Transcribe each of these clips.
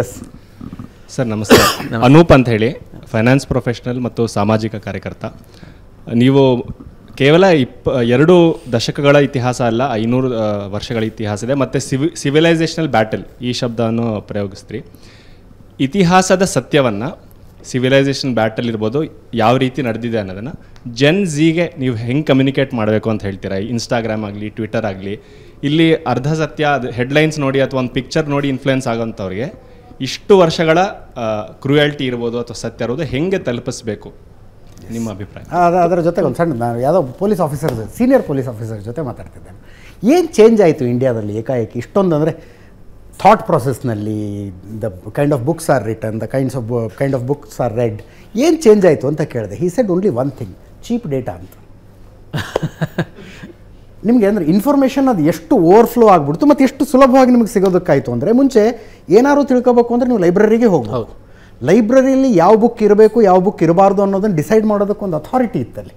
yes sir ನಮಸ್ತೆ ಅನೂಪ್ ಅಂತ ಹೇಳಿ ಫೈನಾನ್ಸ್ ಪ್ರೊಫೆಷನಲ್ ಮತ್ತು ಸಾಮಾಜಿಕ ಕಾರ್ಯಕರ್ತ ನೀವು ಕೇವಲ ಇಪ್ಪ ಎರಡು ದಶಕಗಳ ಇತಿಹಾಸ ಅಲ್ಲ ಐನೂರು ವರ್ಷಗಳ ಇತಿಹಾಸ ಇದೆ ಮತ್ತು ಸಿವಿ ಸಿವಿಲೈಸೇಷನಲ್ ಬ್ಯಾಟಲ್ ಈ ಶಬ್ದವನ್ನು ಪ್ರಯೋಗಿಸ್ತೀರಿ ಇತಿಹಾಸದ ಸತ್ಯವನ್ನು ಸಿವಿಲೈಸೇಷನ್ ಬ್ಯಾಟಲ್ ಇರ್ಬೋದು ಯಾವ ರೀತಿ ನಡೆದಿದೆ ಅನ್ನೋದನ್ನು ಜೆನ್ ಝಿಗೆ ನೀವು ಹೆಂಗೆ ಕಮ್ಯುನಿಕೇಟ್ ಮಾಡಬೇಕು ಅಂತ ಹೇಳ್ತೀರಾ ಇನ್ಸ್ಟಾಗ್ರಾಮ್ ಆಗಲಿ ಟ್ವಿಟರ್ ಆಗಲಿ ಇಲ್ಲಿ ಅರ್ಧ ಸತ್ಯ ಅದು ಹೆಡ್ಲೈನ್ಸ್ ನೋಡಿ ಅಥವಾ ಒಂದು ಪಿಕ್ಚರ್ ನೋಡಿ ಇನ್ಫ್ಲುಯೆನ್ಸ್ ಆಗೋಂಥವ್ರಿಗೆ ಇಷ್ಟು ವರ್ಷಗಳ ಕ್ರೂಯಾಲಿಟಿ ಇರ್ಬೋದು ಅಥವಾ ಸತ್ಯ ಇರ್ಬೋದು ಹೆಂಗೆ ತಲುಪಿಸ್ಬೇಕು ನಿಮ್ಮ ಅಭಿಪ್ರಾಯ ಅದರ ಜೊತೆಗೆ ಒಂದು ಸಣ್ಣ ನಾನು ಯಾವುದೋ police officer senior police officer ಜೊತೆ ಮಾತಾಡ್ತಿದ್ದೇನೆ ಏನು ಚೇಂಜ್ ಆಯಿತು ಇಂಡಿಯಾದಲ್ಲಿ ಏಕಾಏಕಿ ಇಷ್ಟೊಂದು ಅಂದರೆ ಥಾಟ್ ಪ್ರೊಸೆಸ್ನಲ್ಲಿ the kind of books are written the kinds of kind of books are read ಏನು ಚೇಂಜ್ ಆಯಿತು ಅಂತ ಕೇಳಿದೆ he said only one thing cheap data ಅಂತ ನಿಮಗೆ ಅಂದರೆ ಇನ್ಫಾರ್ಮೇಷನ್ ಅದು ಎಷ್ಟು ಓವರ್ಫ್ಲೋ ಆಗ್ಬಿಡ್ತು ಮತ್ತು ಎಷ್ಟು ಸುಲಭವಾಗಿ ನಿಮಗೆ ಸಿಗೋದಕ್ಕಾಯಿತು ಅಂದರೆ ಮುಂಚೆ ಏನಾದರೂ ತಿಳ್ಕೋಬೇಕು ಅಂದರೆ ನೀವು ಲೈಬ್ರರಿಗೆ ಹೋಗ್ಬೋದು ಲೈಬ್ರರಿಯಲ್ಲಿ ಯಾವ ಬುಕ್ ಇರಬೇಕು ಯಾವ ಬುಕ್ ಇರಬಾರ್ದು ಅನ್ನೋದನ್ನು ಡಿಸೈಡ್ ಮಾಡೋದಕ್ಕೊಂದು ಅಥಾರಿಟಿ ಇತ್ತಲ್ಲಿ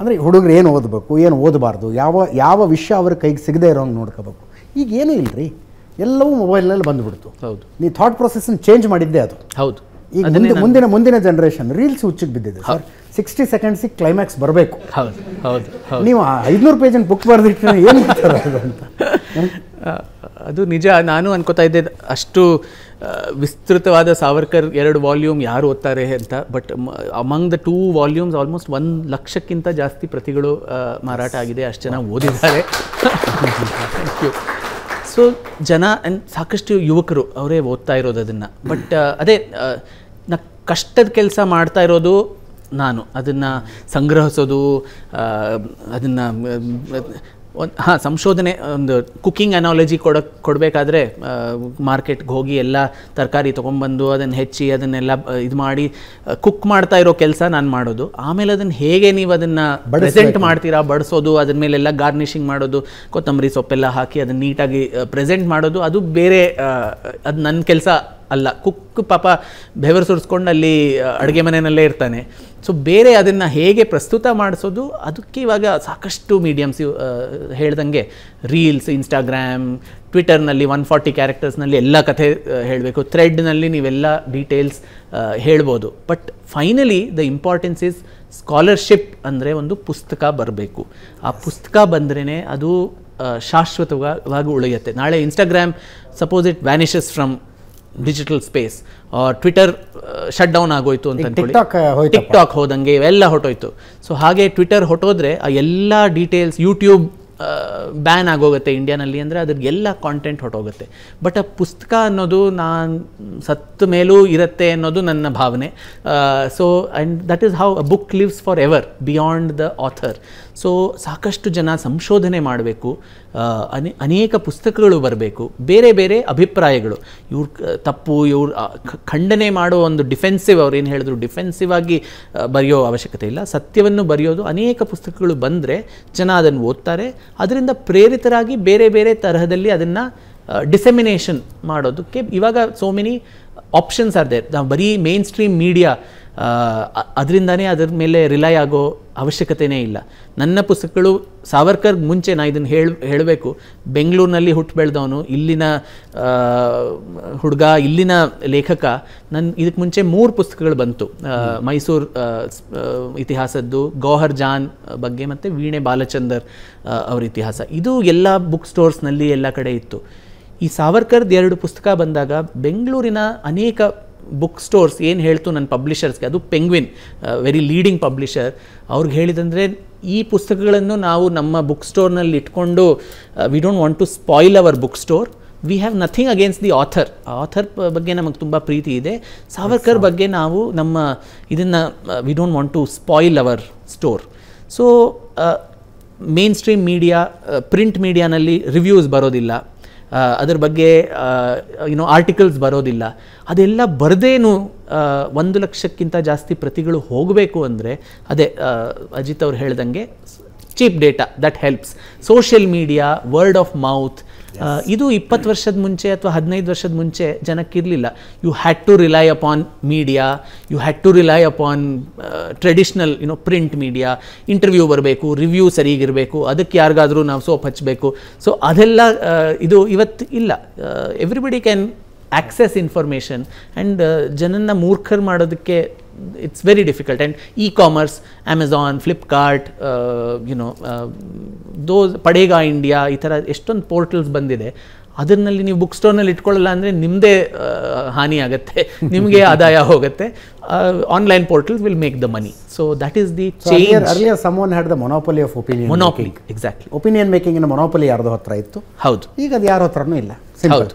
ಅಂದರೆ ಹುಡುಗರು ಏನು ಓದಬೇಕು ಏನು ಓದಬಾರ್ದು ಯಾವ ಯಾವ ವಿಷಯ ಅವ್ರ ಕೈಗೆ ಸಿಗದೆ ಇರೋಂಗೆ ನೋಡ್ಕೋಬೇಕು ಈಗ ಏನೂ ರೀ ಎಲ್ಲವೂ ಮೊಬೈಲ್ನಲ್ಲಿ ಬಂದುಬಿಡ್ತು ಹೌದು ನೀವು ಥಾಟ್ ಪ್ರೊಸೆಸ್ನ ಚೇಂಜ್ ಮಾಡಿದ್ದೆ ಅದು ಹೌದು ಈಗ ಮುಂದಿನ ಮುಂದಿನ ಜನರೇಷನ್ ರೀಲ್ಸ್ ಹುಚ್ಚಿಗೆ ಬಿದ್ದಿದೆ ಸರ್ ಸಿಕ್ಸ್ಟಿ ಸೆಕೆಂಡ್ಸಿಗೆ ಕ್ಲೈಮ್ಯಾಕ್ಸ್ ಬರಬೇಕು ಹೌದು ಹೌದು ನೀವು ಐದುನೂರು ಪೇಜನ್ನು ಬುಕ್ ಬರೆದಿಟ್ಟು ಏನು ಮಾಡ್ತಾರೆ ಅಂತ ಅದು ನಿಜ ನಾನು ಅನ್ಕೋತಾ ಇದ್ದೆ ಅಷ್ಟು ವಿಸ್ತೃತವಾದ ಸಾವರ್ಕರ್ ಎರಡು ವಾಲ್ಯೂಮ್ ಯಾರು ಓದ್ತಾರೆ ಅಂತ but among the two volumes almost ಒಂದು ಲಕ್ಷಕ್ಕಿಂತ ಜಾಸ್ತಿ ಪ್ರತಿಗಳು ಮಾರಾಟ ಆಗಿದೆ ಅಷ್ಟು ಜನ ಓದಿದ್ದಾರೆ ಸೊ ಜನ ಅಂಡ್ ಸಾಕಷ್ಟು ಯುವಕರು ಅವರೇ ಓದ್ತಾ ಇರೋದು ಅದನ್ನು ಬಟ್ ಅದೇ ನ ಕಷ್ಟದ ಕೆಲಸ ಮಾಡ್ತಾ ಇರೋದು ನಾನು ಅದನ್ನು ಸಂಗ್ರಹಿಸೋದು ಅದನ್ನು ಒಂದು ಹಾಂ ಸಂಶೋಧನೆ ಒಂದು ಕುಕ್ಕಿಂಗ್ ಅನಾಲಜಿ ಕೊಡೋಕೆ ಕೊಡಬೇಕಾದ್ರೆ ಮಾರ್ಕೆಟ್ಗೆ ಹೋಗಿ ಎಲ್ಲ ತರಕಾರಿ ತೊಗೊಂಬಂದು ಅದನ್ನು ಹೆಚ್ಚಿ ಅದನ್ನೆಲ್ಲ ಇದು ಮಾಡಿ ಕುಕ್ ಮಾಡ್ತಾ ಇರೋ ಕೆಲಸ ನಾನು ಮಾಡೋದು ಆಮೇಲೆ ಅದನ್ನು ಹೇಗೆ ನೀವು ಅದನ್ನು ಪ್ರೆಸೆಂಟ್ ಮಾಡ್ತೀರಾ ಬಡಿಸೋದು ಅದ್ರ ಮೇಲೆಲ್ಲ ಗಾರ್ನಿಷಿಂಗ್ ಮಾಡೋದು ಕೊತ್ತಂಬರಿ ಸೊಪ್ಪೆಲ್ಲ ಹಾಕಿ ಅದನ್ನು ನೀಟಾಗಿ ಪ್ರೆಸೆಂಟ್ ಮಾಡೋದು ಅದು ಬೇರೆ ಅದು ನನ್ನ ಕೆಲಸ ಅಲ್ಲ ಕುಕ್ ಪಾಪ ಬೆವರು ಸುರಿಸ್ಕೊಂಡು ಅಲ್ಲಿ ಅಡುಗೆ ಮನೆಯಲ್ಲೇ ಇರ್ತಾನೆ ಸೊ ಬೇರೆ ಅದನ್ನು ಹೇಗೆ ಪ್ರಸ್ತುತ ಮಾಡಿಸೋದು ಅದಕ್ಕೆ ಇವಾಗ ಸಾಕಷ್ಟು ಮೀಡಿಯಮ್ಸ್ ಹೇಳ್ದಂಗೆ ರೀಲ್ಸ್ ಇನ್ಸ್ಟಾಗ್ರಾಮ್ ಟ್ವಿಟರ್ನಲ್ಲಿ ಒನ್ ಫಾರ್ಟಿ ಕ್ಯಾರೆಕ್ಟರ್ಸ್ನಲ್ಲಿ ಎಲ್ಲ ಕಥೆ ಹೇಳಬೇಕು ಥ್ರೆಡ್ನಲ್ಲಿ ನೀವೆಲ್ಲ ಡೀಟೇಲ್ಸ್ ಹೇಳ್ಬೋದು but finally the importance is scholarship ಅಂದರೆ ಒಂದು ಪುಸ್ತಕ ಬರಬೇಕು ಆ ಪುಸ್ತಕ ಬಂದ್ರೇ ಅದು ಶಾಶ್ವತವಾಗಿ ಉಳಿಯುತ್ತೆ ನಾಳೆ Instagram suppose it vanishes from digital space Twitter shut down ಆಗೋಯ್ತು ಅಂತ ಟಿಕ್ ಟಾಕ್ ಹೋದಂಗೆ ಇವೆಲ್ಲ ಹೊಟ್ಟೋಯ್ತು ಸೊ ಹಾಗೆ ಟ್ವಿಟರ್ ಹೊಟ್ಟೋದ್ರೆ ಆ ಎಲ್ಲ ಡೀಟೇಲ್ಸ್ ಯೂಟ್ಯೂಬ್ ಬ್ಯಾನ್ ಆಗೋಗುತ್ತೆ ಇಂಡಿಯಾನಲ್ಲಿ ಅಂದರೆ ಅದ್ರಿಗೆಲ್ಲ ಕಾಂಟೆಂಟ್ ಹೊಟ್ಟೋಗುತ್ತೆ ಬಟ್ ಆ ಪುಸ್ತಕ ಅನ್ನೋದು ನಾನು ಸತ್ತ ಮೇಲೂ ಇರುತ್ತೆ ಅನ್ನೋದು ನನ್ನ ಭಾವನೆ so and that is how a book lives forever beyond the author so ಸಾಕಷ್ಟು ಜನ ಸಂಶೋಧನೆ ಮಾಡಬೇಕು ಅನೇ ಅನೇಕ ಪುಸ್ತಕಗಳು ಬರಬೇಕು ಬೇರೆ ಬೇರೆ ಅಭಿಪ್ರಾಯಗಳು ಇವ್ರ ತಪ್ಪು ಇವ್ರು ಖಂಡನೆ ಮಾಡೋ ಒಂದು ಡಿಫೆನ್ಸಿವ್ ಅವ್ರು ಏನು ಹೇಳಿದ್ರು ಡಿಫೆನ್ಸಿವ್ ಆಗಿ ಬರೆಯೋ ಅವಶ್ಯಕತೆ ಇಲ್ಲ ಸತ್ಯವನ್ನು ಬರೆಯೋದು ಅನೇಕ ಪುಸ್ತಕಗಳು ಬಂದರೆ ಜನ ಅದನ್ನು ಓದ್ತಾರೆ ಅದರಿಂದ ಪ್ರೇರಿತರಾಗಿ ಬೇರೆ ಬೇರೆ ತರಹದಲ್ಲಿ ಅದನ್ನು ಡಿಸೆಮಿನೇಷನ್ ಮಾಡೋದಕ್ಕೆ ಇವಾಗ so many options are there ನಾವು ಬರೀ ಮೇನ್ ಸ್ಟ್ರೀಮ್ ಮೀಡಿಯಾ ಅದರಿಂದನೇ ಅದರ ಮೇಲೆ ರಿಲೈ ಆಗೋ ಅವಶ್ಯಕತೆಯೇ ಇಲ್ಲ ನನ್ನ ಪುಸ್ತಕಗಳು ಸಾವರ್ಕರ್ ಮುಂಚೆ ನಾನು ಇದನ್ನು ಹೇಳ ಹೇಳಬೇಕು ಬೆಂಗಳೂರಿನಲ್ಲಿ ಹುಟ್ಟು ಬೆಳೆದವನು ಇಲ್ಲಿನ ಹುಡುಗ ಇಲ್ಲಿನ ಲೇಖಕ ನನ್ನ ಇದಕ್ಕೆ ಮುಂಚೆ ಮೂರು ಪುಸ್ತಕಗಳು ಬಂತು ಮೈಸೂರು ಇತಿಹಾಸದ್ದು ಗೌಹರ್ ಜಾನ್ ಬಗ್ಗೆ ಮತ್ತು ವೀಣೆ ಬಾಲಚಂದರ್ ಅವರ ಇತಿಹಾಸ ಇದು ಎಲ್ಲ ಬುಕ್ ಸ್ಟೋರ್ಸ್ನಲ್ಲಿ ಎಲ್ಲ ಕಡೆ ಇತ್ತು ಈ ಸಾವರ್ಕರ್ದು ಎರಡು ಪುಸ್ತಕ ಬಂದಾಗ ಬೆಂಗಳೂರಿನ ಅನೇಕ ಬುಕ್ ಸ್ಟೋರ್ಸ್ ಏನು ಹೇಳ್ತು ನನ್ನ ಪಬ್ಲಿಷರ್ಸ್ಗೆ ಅದು ಪೆಂಗ್ವಿನ್ ವೆರಿ ಲೀಡಿಂಗ್ ಪಬ್ಲಿಷರ್ ಅವ್ರಿಗೆ ಹೇಳಿದಂದರೆ ಈ ಪುಸ್ತಕಗಳನ್ನು ನಾವು ನಮ್ಮ ಬುಕ್ ಸ್ಟೋರ್ನಲ್ಲಿ ಇಟ್ಕೊಂಡು we don't want to spoil our book store we have nothing against the author author ಬಗ್ಗೆ ನಮಗೆ ತುಂಬ ಪ್ರೀತಿ ಇದೆ ಸಾವರ್ಕರ್ ಬಗ್ಗೆ ನಾವು ನಮ್ಮ ಇದನ್ನು we don't want to spoil our store so mainstream media print ಮೀಡಿಯಾನಲ್ಲಿ ರಿವ್ಯೂಸ್ ಬರೋದಿಲ್ಲ ಅದರ ಬಗ್ಗೆ ಏನೋ ಆರ್ಟಿಕಲ್ಸ್ ಬರೋದಿಲ್ಲ ಅದೆಲ್ಲ ಬರದೇನು ಒಂದು ಲಕ್ಷಕ್ಕಿಂತ ಜಾಸ್ತಿ ಪ್ರತಿಗಳು ಹೋಗಬೇಕು ಅಂದರೆ ಅದೇ ಅಜಿತ್ ಅವ್ರು ಹೇಳ್ದಂಗೆ cheap data that helps social media word of mouth ಇದು ಇಪ್ಪತ್ತು ವರ್ಷದ ಮುಂಚೆ ಅಥವಾ ಹದಿನೈದು ವರ್ಷದ ಮುಂಚೆ ಜನಕ್ಕಿರಲಿಲ್ಲ you had to rely upon media you had to rely upon traditional no print media interview ಬರಬೇಕು ರಿವ್ಯೂ ಸರಿಗಿರಬೇಕು ಅದಕ್ಕೆ ಯಾರಿಗಾದರೂ ನಾವು ಸೋಪ್ ಹಚ್ಚಬೇಕು ಸೊ ಅದೆಲ್ಲ ಇದು ಇವತ್ತು ಇಲ್ಲ everybody can access information and ಜನನ ಮೂರ್ಖರು ಮಾಡೋದಕ್ಕೆ it's very difficult and e-commerce amazon flipkart uh, you know uh, those India ಈ ಥರ ಎಷ್ಟೊಂದು ಪೋರ್ಟಲ್ಸ್ ಬಂದಿದೆ ಅದರಲ್ಲಿ ನೀವು ಬುಕ್ ಸ್ಟೋರ್ನಲ್ಲಿ ಇಟ್ಕೊಳ್ಳಲ್ಲ ಅಂದರೆ ನಿಮ್ಮದೇ ಹಾನಿ ಆಗುತ್ತೆ ನಿಮಗೆ ಆದಾಯ ಹೋಗುತ್ತೆ online portals will make the money so that is the change someone had the monopoly of opinion monopoly exactly opinion ಮೇಕಿಂಗಿನ ಮೊನೋಪಲಿ ಯಾರ್ದೋ ಹತ್ರ ಇತ್ತು ಹೌದು ಈಗ ಅದು ಯಾರ ಹತ್ರನೂ ಇಲ್ಲ ಹೌದು